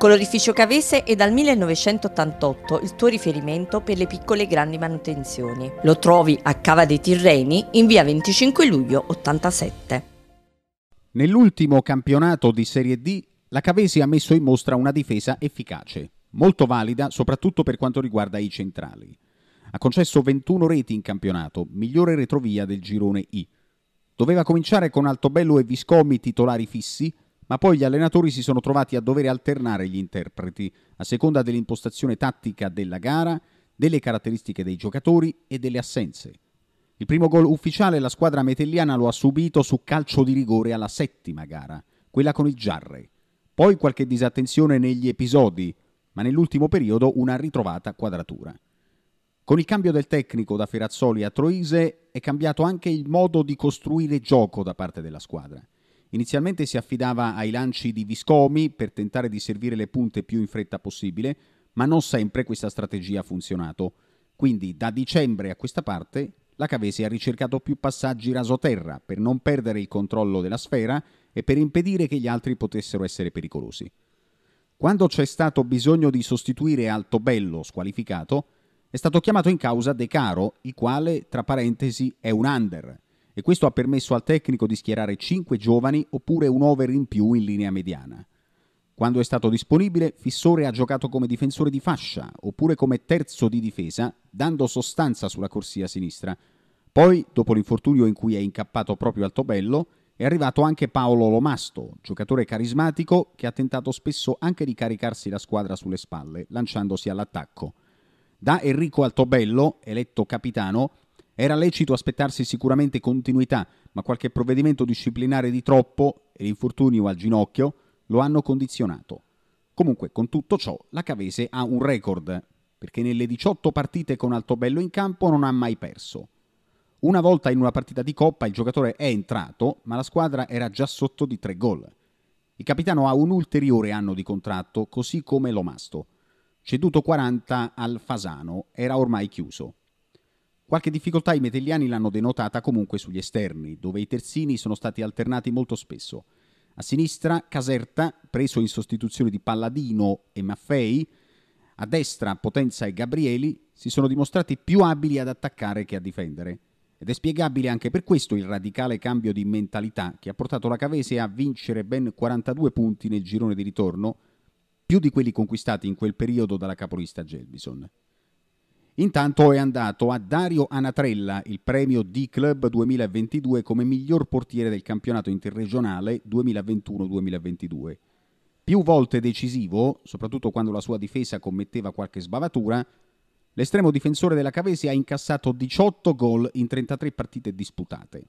Colorificio Cavese è dal 1988 il tuo riferimento per le piccole e grandi manutenzioni. Lo trovi a Cava dei Tirreni in via 25 luglio 87. Nell'ultimo campionato di Serie D la Cavesi ha messo in mostra una difesa efficace, molto valida soprattutto per quanto riguarda i centrali. Ha concesso 21 reti in campionato, migliore retrovia del girone I. Doveva cominciare con Altobello e Viscomi titolari fissi, ma poi gli allenatori si sono trovati a dover alternare gli interpreti a seconda dell'impostazione tattica della gara, delle caratteristiche dei giocatori e delle assenze. Il primo gol ufficiale la squadra metelliana lo ha subito su calcio di rigore alla settima gara, quella con il Giarre. Poi qualche disattenzione negli episodi, ma nell'ultimo periodo una ritrovata quadratura. Con il cambio del tecnico da Ferazzoli a Troise è cambiato anche il modo di costruire gioco da parte della squadra. Inizialmente si affidava ai lanci di Viscomi per tentare di servire le punte più in fretta possibile, ma non sempre questa strategia ha funzionato. Quindi da dicembre a questa parte la Cavesi ha ricercato più passaggi rasoterra per non perdere il controllo della sfera e per impedire che gli altri potessero essere pericolosi. Quando c'è stato bisogno di sostituire Altobello squalificato, è stato chiamato in causa De Caro, il quale, tra parentesi, è un under, e questo ha permesso al tecnico di schierare 5 giovani oppure un over in più in linea mediana. Quando è stato disponibile, Fissore ha giocato come difensore di fascia oppure come terzo di difesa, dando sostanza sulla corsia sinistra. Poi, dopo l'infortunio in cui è incappato proprio Altobello, è arrivato anche Paolo Lomasto, giocatore carismatico che ha tentato spesso anche di caricarsi la squadra sulle spalle, lanciandosi all'attacco. Da Enrico Altobello, eletto capitano, era lecito aspettarsi sicuramente continuità, ma qualche provvedimento disciplinare di troppo e l'infortunio al ginocchio lo hanno condizionato. Comunque, con tutto ciò, la Cavese ha un record, perché nelle 18 partite con Altobello in campo non ha mai perso. Una volta in una partita di coppa il giocatore è entrato, ma la squadra era già sotto di tre gol. Il capitano ha un ulteriore anno di contratto, così come l'Omasto. Ceduto 40 al Fasano, era ormai chiuso. Qualche difficoltà i metelliani l'hanno denotata comunque sugli esterni, dove i terzini sono stati alternati molto spesso. A sinistra Caserta, preso in sostituzione di Palladino e Maffei, a destra Potenza e Gabrieli si sono dimostrati più abili ad attaccare che a difendere. Ed è spiegabile anche per questo il radicale cambio di mentalità che ha portato la Cavese a vincere ben 42 punti nel girone di ritorno, più di quelli conquistati in quel periodo dalla capolista Gelbison. Intanto è andato a Dario Anatrella il premio D-Club 2022 come miglior portiere del campionato interregionale 2021-2022. Più volte decisivo, soprattutto quando la sua difesa commetteva qualche sbavatura, l'estremo difensore della Cavesi ha incassato 18 gol in 33 partite disputate.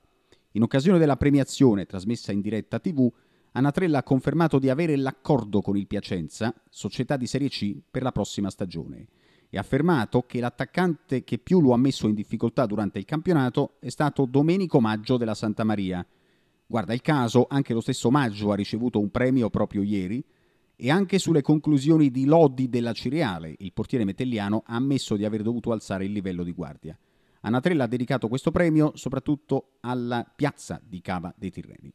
In occasione della premiazione trasmessa in diretta TV, Anatrella ha confermato di avere l'accordo con il Piacenza, società di Serie C, per la prossima stagione e ha affermato che l'attaccante che più lo ha messo in difficoltà durante il campionato è stato Domenico Maggio della Santa Maria. Guarda il caso, anche lo stesso Maggio ha ricevuto un premio proprio ieri e anche sulle conclusioni di Lodi della Cireale, il portiere metelliano ha ammesso di aver dovuto alzare il livello di guardia. Anatrella ha dedicato questo premio soprattutto alla piazza di Cava dei Tirreni.